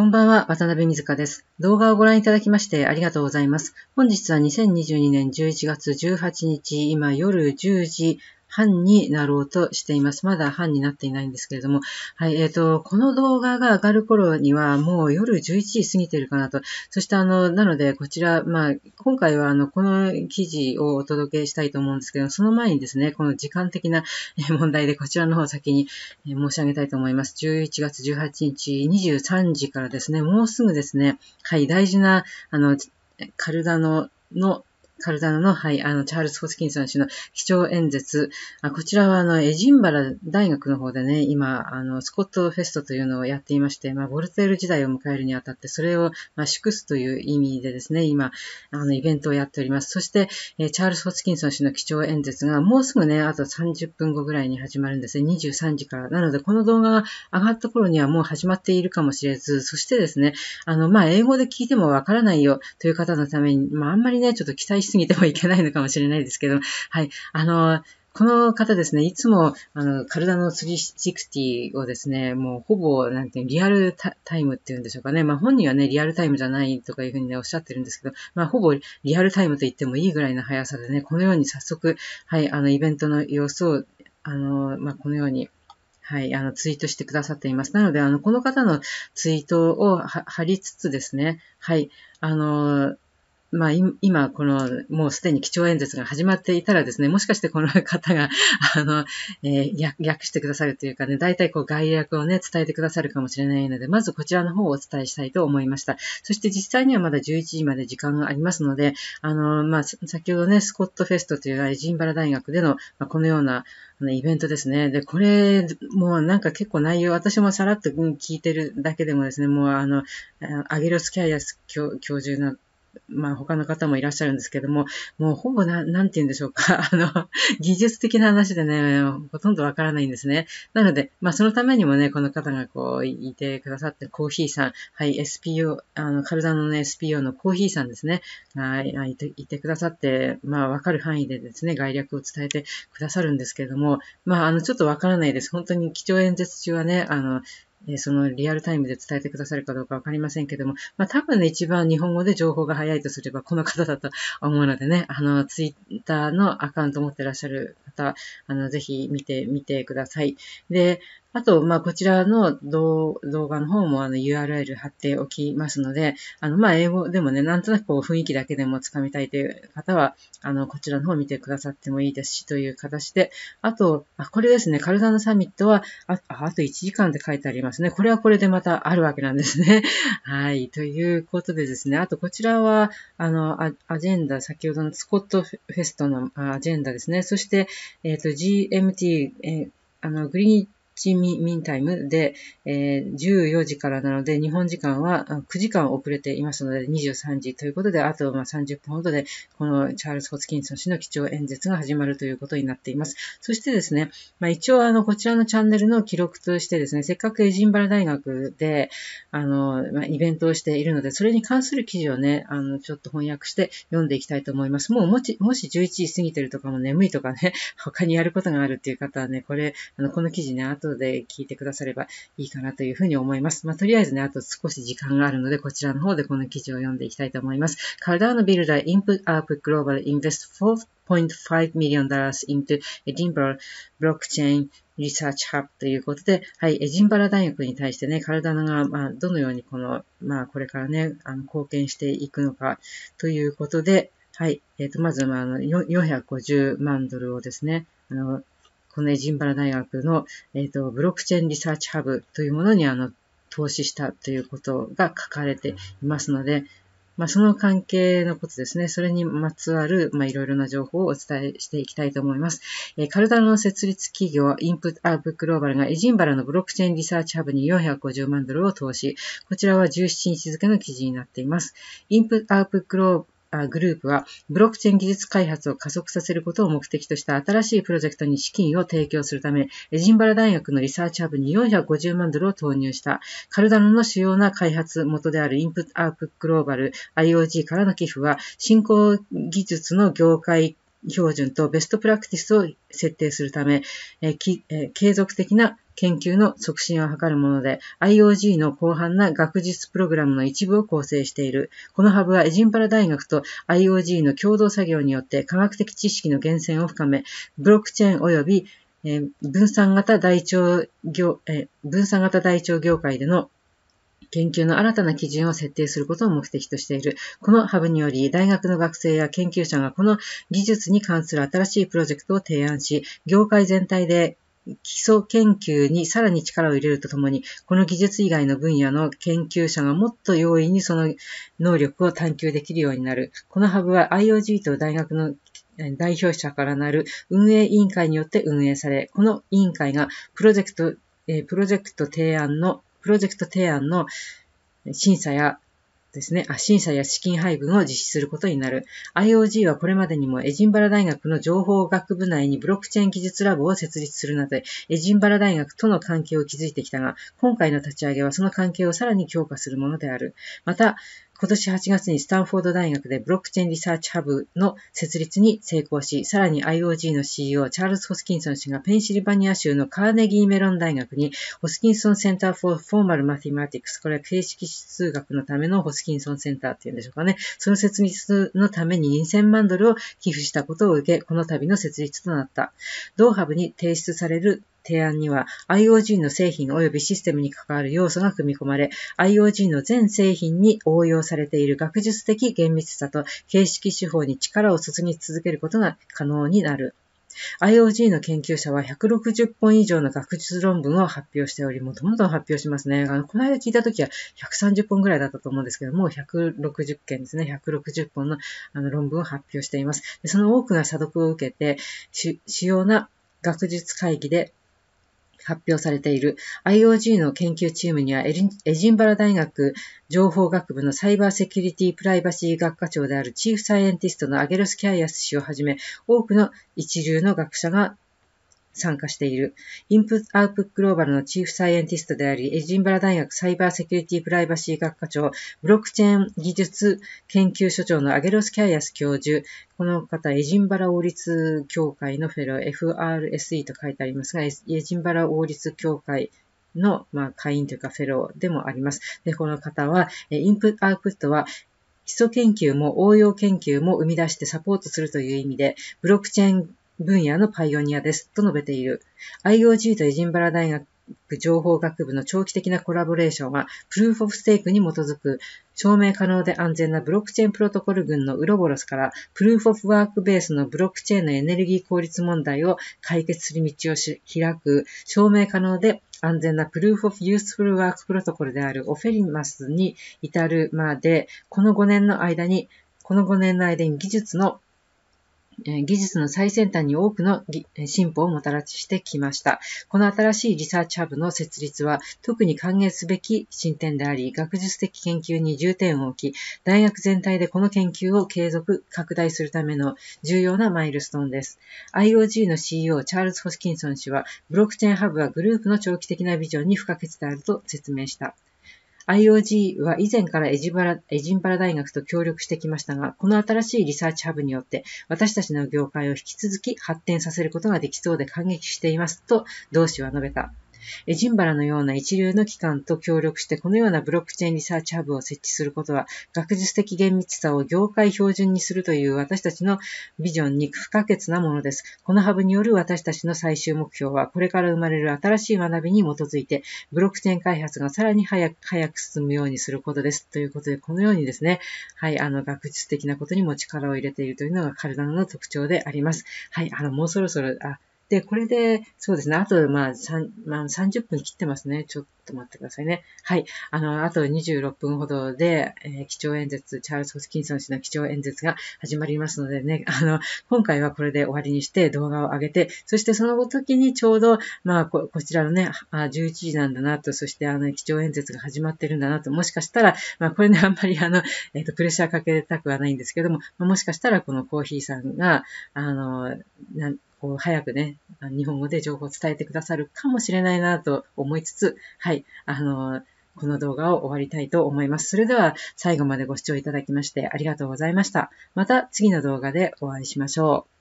こんばんは、渡辺水香です。動画をご覧いただきましてありがとうございます。本日は2022年11月18日、今夜10時半になろうとしています。まだ半になっていないんですけれども、はい、えっ、ー、と、この動画が上がる頃にはもう夜11時過ぎてるかなと。そしてあの、なのでこちら、まあ、今回はあの、この記事をお届けしたいと思うんですけど、その前にですね、この時間的な問題でこちらの方を先に申し上げたいと思います。11月18日23時からですね、もうすぐですね、はい、大事な、あの、体ののカルダノの、はい、あの、チャールズ・ホスキンソン氏の基調演説。あこちらは、あの、エジンバラ大学の方でね、今、あの、スコットフェストというのをやっていまして、まあ、ボルテール時代を迎えるにあたって、それを、まあ、祝すという意味でですね、今、あの、イベントをやっております。そして、えチャールズ・ホスキンソン氏の基調演説が、もうすぐね、あと30分後ぐらいに始まるんですね。23時から。なので、この動画が上がった頃にはもう始まっているかもしれず、そしてですね、あの、まあ、英語で聞いてもわからないよという方のために、まあ、あんまりね、ちょっと期待してすぎてはいけないのかもしれないですけど、はい。あの、この方ですね、いつも、あの、体の360をですね、もうほぼ、なんてリアルタイムっていうんでしょうかね。まあ本人はね、リアルタイムじゃないとかいうふうにね、おっしゃってるんですけど、まあほぼリアルタイムと言ってもいいぐらいの速さでね、このように早速、はい、あの、イベントの様子を、あの、まあこのように、はい、あの、ツイートしてくださっています。なので、あの、この方のツイートを貼りつつですね、はい、あの、まあ、今、この、もうすでに基調演説が始まっていたらですね、もしかしてこの方が、あの、えー、訳してくださるというかね、大体こう概略をね、伝えてくださるかもしれないので、まずこちらの方をお伝えしたいと思いました。そして実際にはまだ11時まで時間がありますので、あの、まあ、先ほどね、スコットフェストというエジンバラ大学での、まあ、このような、イベントですね。で、これ、もうなんか結構内容、私もさらっと聞いてるだけでもですね、もうあの、アゲロスキャイアス教授のまあ他の方もいらっしゃるんですけども、もうほぼな、なんて言うんでしょうか、あの、技術的な話でね、ほとんどわからないんですね。なので、まあそのためにもね、この方がこう、いてくださってコーヒーさん、はい、SPO、あの、体のね、SPO のコーヒーさんですね、はい、いていてくださって、まあわかる範囲でですね、概略を伝えてくださるんですけども、まああの、ちょっとわからないです。本当に基調演説中はね、あの、えそのリアルタイムで伝えてくださるかどうかわかりませんけども、まあ、多分ね、一番日本語で情報が早いとすればこの方だと 思うのでね、あの、ツイッターのアカウント持ってらっしゃる方、あの、ぜひ見てみてください。で、あと、まあ、こちらの動画の方もあの URL 貼っておきますので、あの、まあ、英語でもね、なんとなくこう雰囲気だけでもつかみたいという方は、あの、こちらの方を見てくださってもいいですしという形で、あと、あ、これですね、カルダのサミットは、ああと1時間って書いてありますね。これはこれでまたあるわけなんですね。はい。ということでですね、あとこちらは、あの、アアジェンダ、先ほどのスコットフェストのアジェンダですね。そして、えっ、ー、と、GMT、えー、あの、グリーンチミミンタイムで、えー、14時からなので、日本時間は9時間遅れていますので、23時ということで、あとま30分ほどで、このチャールズ・ホツキンソン氏の基調演説が始まるということになっています。そしてですね、まあ、一応、あの、こちらのチャンネルの記録としてですね、せっかくエジンバラ大学で、あの、まあ、イベントをしているので、それに関する記事をね、あの、ちょっと翻訳して読んでいきたいと思います。もう、もし、もし11時過ぎてるとかも眠いとかね、他にやることがあるっていう方はね、これ、あの、この記事ね、後後で聞いてくださればいいかなというふうに思います。まあ、とりあえずね、あと少し時間があるので、こちらの方でこの記事を読んでいきたいと思います。カルダーノビルダーインプアップグローバルインベスト4.5 million dollars into Edinburgh blockchain r ということで、はい、エジンバラ大学に対してね、カルダナが、まあ、どのようにこの、まあ、これからね、あの、貢献していくのかということで、はい、えっ、ー、と、まず、まあ、あの、450万ドルをですね、あの、このエジンバラ大学の、えっ、ー、と、ブロックチェーンリサーチハブというものに、あの、投資したということが書かれていますので、まあ、その関係のことですね。それにまつわる、まあ、いろいろな情報をお伝えしていきたいと思います。えー、カルダの設立企業、インプットアップグローバルがエジンバラのブロックチェーンリサーチハブに450万ドルを投資。こちらは17日付の記事になっています。インプットアップグローバルグループは、ブロックチェーン技術開発を加速させることを目的とした新しいプロジェクトに資金を提供するため、エジンバラ大学のリサーチハブに450万ドルを投入した。カルダノの主要な開発元であるインプットアープグローバル IOG からの寄付は、新興技術の業界標準とベストプラクティスを設定するため、継続的な研究の促進を図るもので、IOG の広範な学術プログラムの一部を構成している。このハブはエジンパラ大学と IOG の共同作業によって科学的知識の源泉を深め、ブロックチェーン及びえ分散型大腸業、え分散型大腸業界での研究の新たな基準を設定することを目的としている。このハブにより、大学の学生や研究者がこの技術に関する新しいプロジェクトを提案し、業界全体で基礎研究にさらに力を入れるとともに、この技術以外の分野の研究者がもっと容易にその能力を探求できるようになる。このハブは IOG と大学の代表者からなる運営委員会によって運営され、この委員会がプロジェクト、プロジェクト提案の、プロジェクト提案の審査やですね、審査や資金配分を実施することになる。IOG はこれまでにもエジンバラ大学の情報学部内にブロックチェーン技術ラボを設立するなど、エジンバラ大学との関係を築いてきたが、今回の立ち上げはその関係をさらに強化するものである。また、今年8月にスタンフォード大学でブロックチェーンリサーチハブの設立に成功し、さらに IOG の CEO チャールズ・ホスキンソン氏がペンシルバニア州のカーネギーメロン大学にホスキンソンセンター・フォー・フォーマル・マティマティクス、これは形式数学のためのホスキンソンセンターっていうんでしょうかね。その設立のために2000万ドルを寄付したことを受け、この度の設立となった。同ハブに提出される提案には IoG の製品及びシステムに関わる要素が組み込まれ、IoG の全製品に応用されている学術的厳密さと形式手法に力を注ぎ続けることが可能になる。IoG の研究者は160本以上の学術論文を発表しており、もともと発表しますね。あの、この間聞いたときは130本ぐらいだったと思うんですけども、160件ですね。160本のあの論文を発表しています。でその多くが査読を受けて、主要な学術会議で発表されている IOG の研究チームにはエジンバラ大学情報学部のサイバーセキュリティプライバシー学科長であるチーフサイエンティストのアゲロス・キャイアス氏をはじめ多くの一流の学者が参加している。インプアウプグローバルのチーフサイエンティストであり、エジンバラ大学サイバーセキュリティプライバシー学科長、ブロックチェーン技術研究所長のアゲロス・キャイアス教授。この方、エジンバラ王立協会のフェロー、FRSE と書いてありますが、エジンバラ王立協会の、まあ、会員というかフェローでもあります。で、この方は、インプットアウプットは基礎研究も応用研究も生み出してサポートするという意味で、ブロックチェーン分野のパイオニアです、と述べている。IoG とエジンバラ大学情報学部の長期的なコラボレーションは、プルーフ・オフ・ステークに基づく、証明可能で安全なブロックチェーンプロトコル群のウロボロスから、プルーフ・オフ・ワークベースのブロックチェーンのエネルギー効率問題を解決する道を開く、証明可能で安全なプルーフ・オフ・ユースフル・ワークプロトコルであるオフェリマスに至るまで、この5年の間に、この5年の間に技術の技術の最先端に多くの進歩をもたらしてきました。この新しいリサーチハブの設立は特に歓迎すべき進展であり、学術的研究に重点を置き、大学全体でこの研究を継続、拡大するための重要なマイルストーンです。IOG の CEO チャールズ・ホスキンソン氏は、ブロックチェーンハブはグループの長期的なビジョンに不可欠であると説明した。IOG は以前からエジバラエジンバラ大学と協力してきましたが、この新しいリサーチハブによって、私たちの業界を引き続き発展させることができそうで感激していますと、同志は述べた。ジンバラのような一流の機関と協力して、このようなブロックチェーンリサーチハブを設置することは、学術的厳密さを業界標準にするという私たちのビジョンに不可欠なものです。このハブによる私たちの最終目標は、これから生まれる新しい学びに基づいて、ブロックチェーン開発がさらに早く、早く進むようにすることです。ということで、このようにですね、はい、あの、学術的なことにも力を入れているというのが体の特徴であります。はい、あの、もうそろそろ、あ、で、これで、そうですね。あと、まあ、まあ、30分切ってますね。ちょっと待ってくださいね。はい。あの、あと26分ほどで、えー、基調演説、チャールズ・ホスキンソン氏の基調演説が始まりますのでね、あの、今回はこれで終わりにして動画を上げて、そしてその時にちょうど、まあ、こちらのね、あ11時なんだなと、そしてあの、基調演説が始まってるんだなと、もしかしたら、まあ、これね、あんまりあの、えっ、ー、と、プレッシャーかけたくはないんですけども、もしかしたらこのコーヒーさんが、あの、こう早くね、日本語で情報を伝えてくださるかもしれないなと思いつつ、はい、あの、この動画を終わりたいと思います。それでは最後までご視聴いただきましてありがとうございました。また次の動画でお会いしましょう。